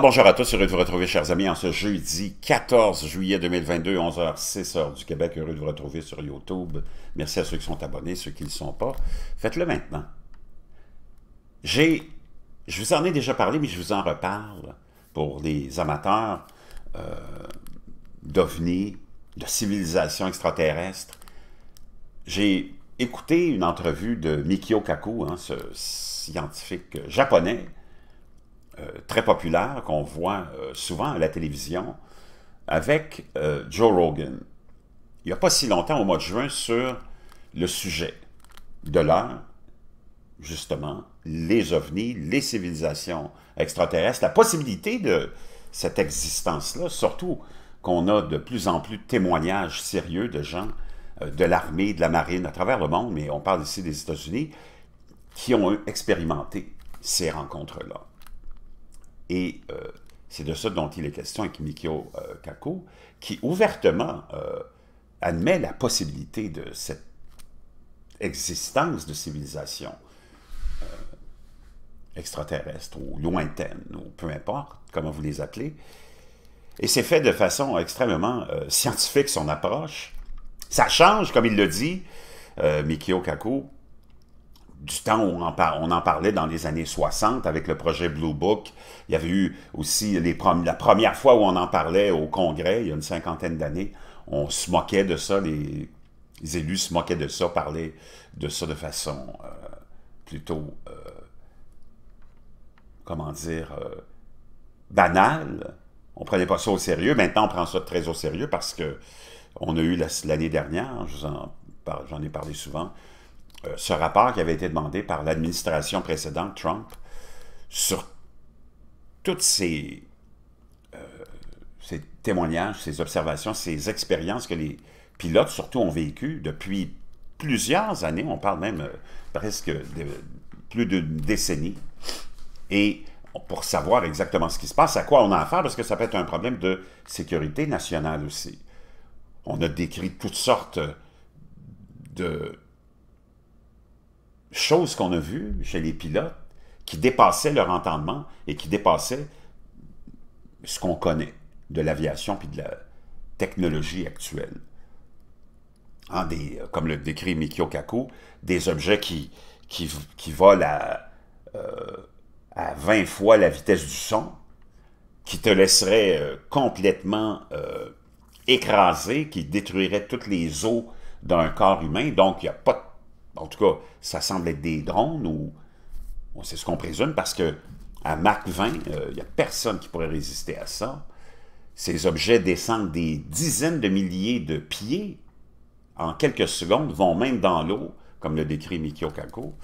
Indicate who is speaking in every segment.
Speaker 1: bonjour à tous, heureux de vous retrouver, chers amis, en ce jeudi 14 juillet 2022, 11h, 6 h du Québec. Heureux de vous retrouver sur YouTube. Merci à ceux qui sont abonnés, ceux qui ne le sont pas. Faites-le maintenant. J'ai, je vous en ai déjà parlé, mais je vous en reparle pour les amateurs euh, d'OVNI, de civilisation extraterrestre. J'ai écouté une entrevue de Mikio Kaku, hein, ce scientifique japonais, euh, très populaire qu'on voit euh, souvent à la télévision avec euh, Joe Rogan. Il n'y a pas si longtemps, au mois de juin, sur le sujet de l'heure, justement, les ovnis, les civilisations extraterrestres, la possibilité de cette existence-là, surtout qu'on a de plus en plus de témoignages sérieux de gens de l'armée, de la marine, à travers le monde, mais on parle ici des États-Unis, qui ont expérimenté ces rencontres-là. Et euh, c'est de ça dont il est question avec Mikio euh, Kako, qui ouvertement euh, admet la possibilité de cette existence de civilisation extraterrestre ou lointaine, ou peu importe comment vous les appelez. Et c'est fait de façon extrêmement scientifique, son approche. Ça change, comme il le dit, Mikio Kako, du temps où on en, parlait dans les années 60 avec le projet Blue Book. Il y avait eu aussi la première fois où on en parlait au Congrès, il y a une cinquantaine d'années, on se moquait de ça, les, élus se moquaient de ça, parlaient de ça de façon euh, plutôt, euh, comment dire, euh, banale. On prenait pas ça au sérieux. Maintenant, on prend ça très au sérieux parce que on a eu l'année dernière, j'en ai parlé souvent, euh, ce rapport qui avait été demandé par l'administration précédente, Trump, sur toutes ces, euh, ces témoignages, ces observations, ces expériences que les pilotes surtout ont vécues depuis plusieurs années, on parle même euh, presque de, plus d'une décennie, et pour savoir exactement ce qui se passe, à quoi on a affaire, parce que ça peut être un problème de sécurité nationale aussi. On a décrit toutes sortes de Chose qu'on a vues chez les pilotes qui dépassaient leur entendement et qui dépassaient ce qu'on connaît de l'aviation puis de la technologie actuelle. Hein, des, euh, comme le décrit Mikio Kaku, des objets qui, qui, volent à, euh, à 20 fois la vitesse du son, qui te laisseraient euh, complètement euh, écrasé, qui détruiraient toutes les os d'un corps humain, donc il n'y a pas de en tout cas, ça semble être des drones ou. c'est ce qu'on présume parce que à Mach 20, il n'y a personne qui pourrait résister à ça. Ces objets descendent des dizaines de milliers de pieds en quelques secondes, vont même dans l'eau, comme le décrit Mikio Kako,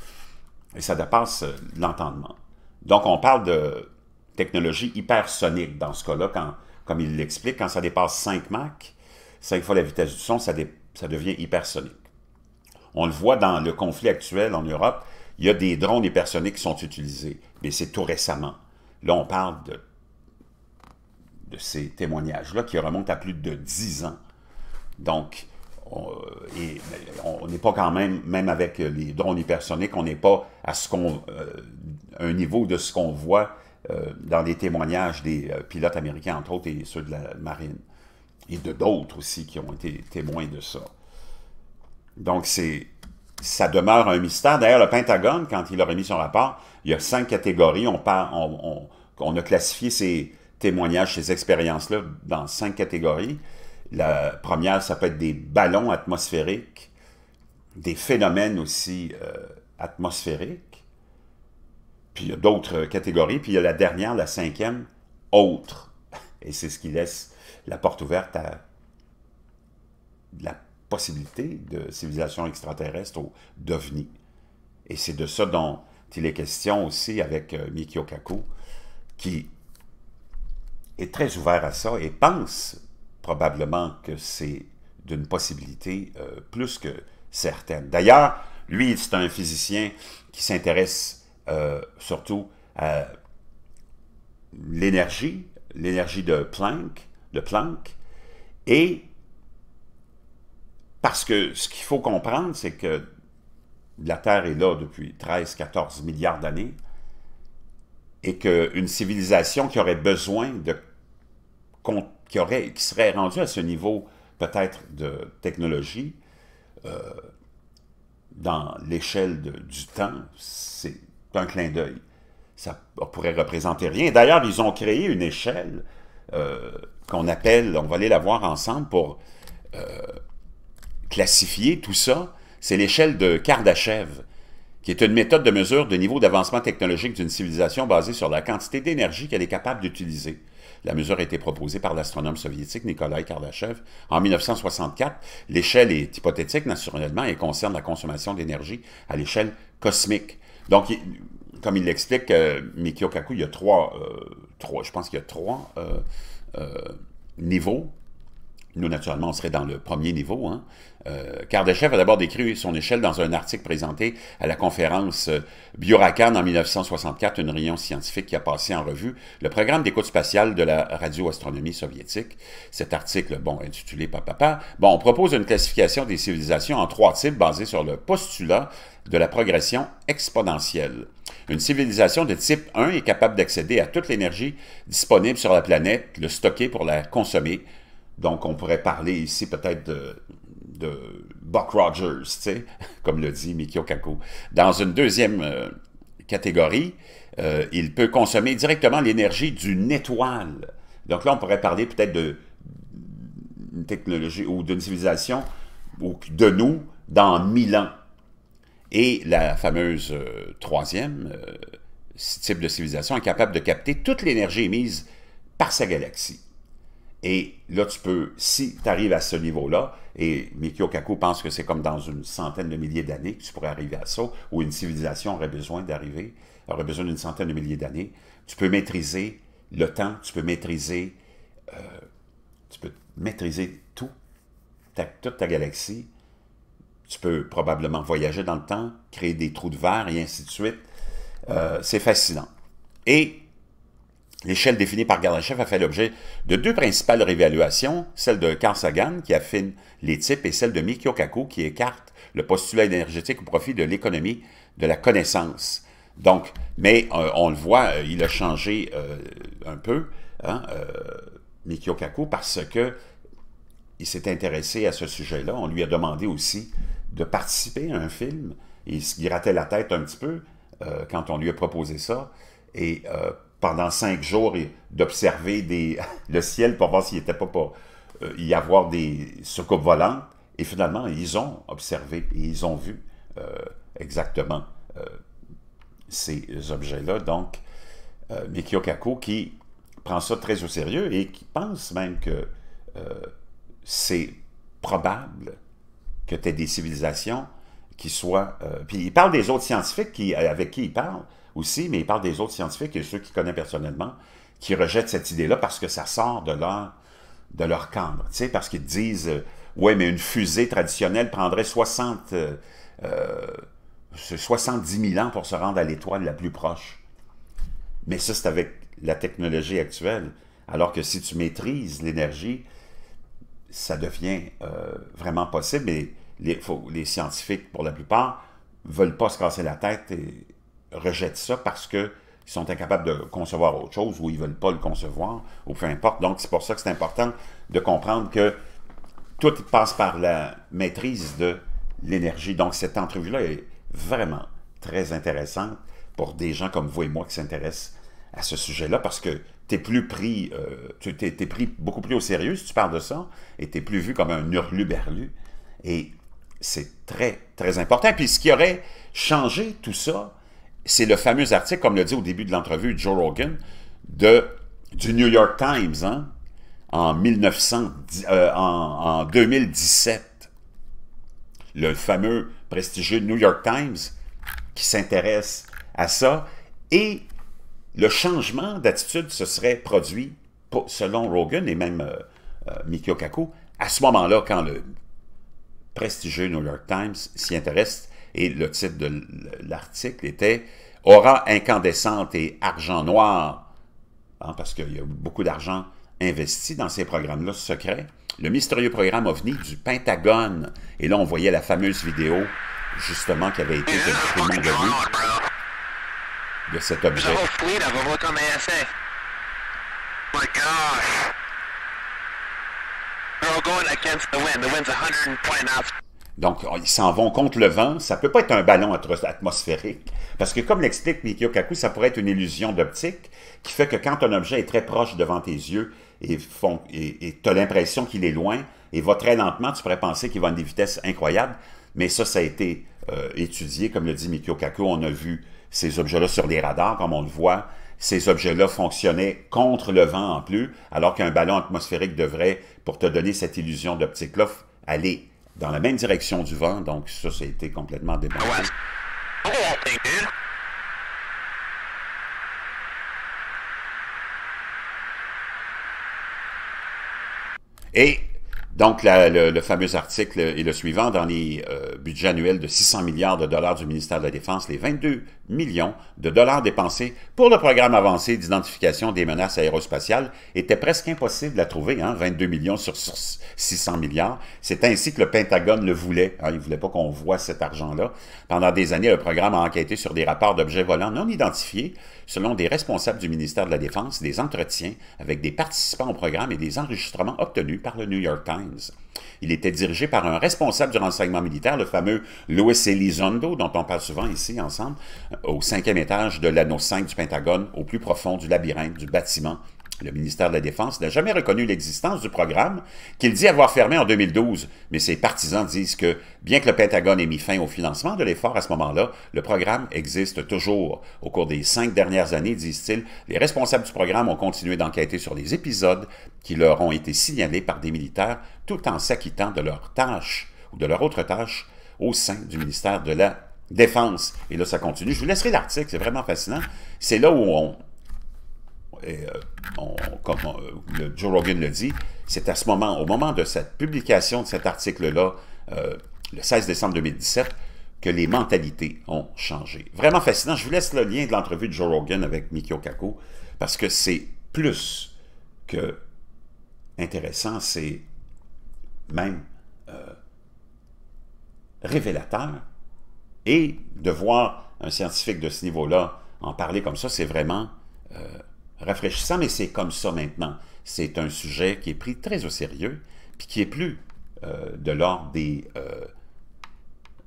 Speaker 1: et ça dépasse euh, l'entendement. Donc, on parle de technologie hypersonique dans ce cas-là, comme il l'explique, quand ça dépasse 5 Mach, 5 fois la vitesse du son, ça devient hypersonique. On le voit dans le conflit actuel en Europe, il y a des drones hypersoniques qui sont utilisés, mais c'est tout récemment. Là, on parle de, ces témoignages-là qui remontent à plus de 10 ans. Donc, on n'est pas quand même, même avec les drones hypersoniques, on n'est pas à ce qu'on, euh, un niveau de ce qu'on voit euh, dans les témoignages des euh, pilotes américains, entre autres, et ceux de la marine, et de d'autres aussi qui ont été témoins de ça. Donc, c'est ça demeure un mystère. D'ailleurs, le Pentagone, quand il a remis son rapport, il y a cinq catégories. On, a classifié ces témoignages, ces expériences-là dans cinq catégories. La première, ça peut être des ballons atmosphériques, des phénomènes aussi euh, atmosphériques, puis il y a d'autres catégories, puis il y a la dernière, la cinquième, autre. Et c'est ce qui laisse la porte ouverte à la possibilité de civilisation extraterrestre ou devenir Et c'est de ça dont il est question aussi avec euh, Mikio Kaku, qui est très ouvert à ça et pense probablement que c'est d'une possibilité euh, plus que certaine. D'ailleurs, lui, c'est un physicien qui s'intéresse euh, surtout à l'énergie, l'énergie de Planck, de Planck, et parce que ce qu'il faut comprendre, c'est que la Terre est là depuis 13-14 milliards d'années et qu'une civilisation qui aurait besoin de... qui, serait rendue à ce niveau peut-être de technologie, euh, dans l'échelle du temps, c'est un clin d'œil. Ça pourrait représenter rien. D'ailleurs, ils ont créé une échelle euh, qu'on appelle, on va aller la voir ensemble pour... Euh, classifier tout ça, c'est l'échelle de Kardashev, qui est une méthode de mesure de niveau d'avancement technologique d'une civilisation basée sur la quantité d'énergie qu'elle est capable d'utiliser. La mesure a été proposée par l'astronome soviétique Nikolai Kardashev en 1964. L'échelle est hypothétique, naturellement, et concerne la consommation d'énergie à l'échelle cosmique. Donc, comme il l'explique, euh, Mikio il y a euh, trois, je pense qu'il y a trois euh, euh niveaux nous, naturellement, on serait dans le premier niveau. Hein. Euh, Kardashev a d'abord décrit son échelle dans un article présenté à la conférence euh, Biuracan en 1964, une réunion scientifique qui a passé en revue le programme d'écoute spatiale de la radioastronomie soviétique. Cet article, bon, intitulé papa, bon, on propose une classification des civilisations en trois types basée sur le postulat de la progression exponentielle. Une civilisation de type 1 est capable d'accéder à toute l'énergie disponible sur la planète, le stocker pour la consommer, donc, on pourrait parler ici peut-être de, Buck Rogers, comme le dit Mikio Kaku. Dans une deuxième euh, catégorie, euh, il peut consommer directement l'énergie d'une étoile. Donc là, on pourrait parler peut-être d'une technologie ou d'une civilisation ou de nous dans mille ans. Et la fameuse euh, troisième type de civilisation est capable de capter toute l'énergie émise par sa galaxie. Et là, tu peux, si tu arrives à ce niveau-là, et Mikio Kaku pense que c'est comme dans une centaine de milliers d'années que tu pourrais arriver à ça, où une civilisation aurait besoin d'arriver, aurait besoin d'une centaine de milliers d'années, tu peux maîtriser le temps, tu peux maîtriser, euh, tu peux maîtriser tout, ta, toute ta galaxie, tu peux probablement voyager dans le temps, créer des trous de verre et ainsi de suite. Euh, c'est fascinant. Et L'échelle définie par Gardachev a fait l'objet de deux principales réévaluations, celle de Carl Sagan, qui affine les types, et celle de Mikio Kaku, qui écarte le postulat énergétique au profit de l'économie de la connaissance. Donc, mais euh, on le voit, euh, il a changé euh, un peu, hein, Kaku, parce que il s'est intéressé à ce sujet-là. On lui a demandé aussi de participer à un film. Il se grattait la tête un petit peu quand on lui a proposé ça. Et pendant cinq jours d'observer le ciel pour voir s'il n'était pas pour euh, y avoir des soucoupes volantes. Et finalement, ils ont observé et ils ont vu euh, exactement euh, ces objets-là. Donc, Mikio Kaku qui prend ça très au sérieux et qui pense même que c'est probable que tu aies des civilisations qui soient... puis il parle des autres scientifiques qui, avec qui il parle, aussi, mais il parle des autres scientifiques et ceux qui connaissent personnellement qui rejettent cette idée-là parce que ça sort de leur, de leur cambre, parce qu'ils disent euh, ouais, mais une fusée traditionnelle prendrait 60, 70 000 ans pour se rendre à l'étoile la plus proche. Mais ça, c'est avec la technologie actuelle. Alors que si tu maîtrises l'énergie, ça devient euh, vraiment possible. Mais les, scientifiques, pour la plupart, ne veulent pas se casser la tête et, rejettent ça parce qu'ils sont incapables de concevoir autre chose ou ils ne veulent pas le concevoir ou peu importe. Donc, c'est pour ça que c'est important de comprendre que tout passe par la maîtrise de l'énergie. Donc, cette entrevue-là est vraiment très intéressante pour des gens comme vous et moi qui s'intéressent à ce sujet-là parce que tu es plus pris, euh, tu pris beaucoup plus au sérieux si tu parles de ça et tu es plus vu comme un hurluberlu. Et c'est très, très important. Puis ce qui aurait changé tout ça, c'est le fameux article, comme le dit au début de l'entrevue Joe Rogan, de, du New York Times hein, euh, en, en, 2017. Le fameux prestigieux New York Times qui s'intéresse à ça. Et le changement d'attitude se serait produit, selon Rogan et même euh, euh, miki Kaku, à ce moment-là, quand le prestigieux New York Times s'y intéresse et le titre de l'article était « Aura incandescente et argent noir hein, parce qu'il y a beaucoup d'argent investi dans ces programmes-là secrets. Le mystérieux programme OVNI du Pentagone. Et là, on voyait la fameuse vidéo, justement, qui avait été de cet objet. Oh knots. Donc, ils s'en vont contre le vent. Ça peut pas être un ballon atmosphérique. Parce que, comme l'explique Mikio Kaku, ça pourrait être une illusion d'optique qui fait que quand un objet est très proche devant tes yeux et tu as l'impression qu'il est loin et va très lentement, tu pourrais penser qu'il va à des vitesses incroyables. Mais ça, ça a été euh, étudié, comme le dit Mikio Kaku. On a vu ces objets-là sur les radars, comme on le voit. Ces objets-là fonctionnaient contre le vent en plus, alors qu'un ballon atmosphérique devrait, pour te donner cette illusion d'optique-là, aller dans la même direction du vent, donc ça, ça a été complètement démonté. Donc, le, fameux article est le suivant. Dans les euh, budgets annuels de 600 milliards de dollars du ministère de la Défense, les 22 millions de dollars dépensés pour le programme avancé d'identification des menaces aérospatiales étaient presque impossibles à trouver, 22 hein, millions sur, 600 milliards. C'est ainsi que le Pentagone le voulait. Hein. il ne voulait pas qu'on voit cet argent-là. Pendant des années, le programme a enquêté sur des rapports d'objets volants non identifiés, selon des responsables du ministère de la Défense, des entretiens avec des participants au programme et des enregistrements obtenus par le New York Times. Il était dirigé par un responsable du renseignement militaire, le fameux Louis Elizondo, dont on parle souvent ici ensemble, au cinquième étage de l'anneau 5 du Pentagone, au plus profond du labyrinthe du bâtiment le ministère de la Défense n'a jamais reconnu l'existence du programme qu'il dit avoir fermé en 2012, mais ses partisans disent que, bien que le Pentagone ait mis fin au financement de l'effort à ce moment-là, le programme existe toujours. Au cours des cinq dernières années, disent-ils, les responsables du programme ont continué d'enquêter sur les épisodes qui leur ont été signalés par des militaires tout en s'acquittant de leurs tâches ou de leur autre tâche au sein du ministère de la Défense. Et là, ça continue. Je vous laisserai l'article, c'est vraiment fascinant. C'est là où on, et euh, comme euh, le, Joe Rogan le dit, c'est à ce moment, au moment de cette publication de cet article-là, euh, le 16 décembre 2017, que les mentalités ont changé. Vraiment fascinant. Je vous laisse le lien de l'entrevue de Joe Rogan avec Mikio Kako, parce que c'est plus que intéressant, c'est même révélateur. Et de voir un scientifique de ce niveau-là en parler comme ça, c'est vraiment rafraîchissant, mais c'est comme ça maintenant. C'est un sujet qui est pris très au sérieux, puis qui est plus euh, de l'ordre des, euh,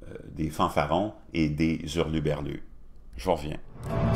Speaker 1: euh, des fanfarons et des hurluberlus. Je reviens.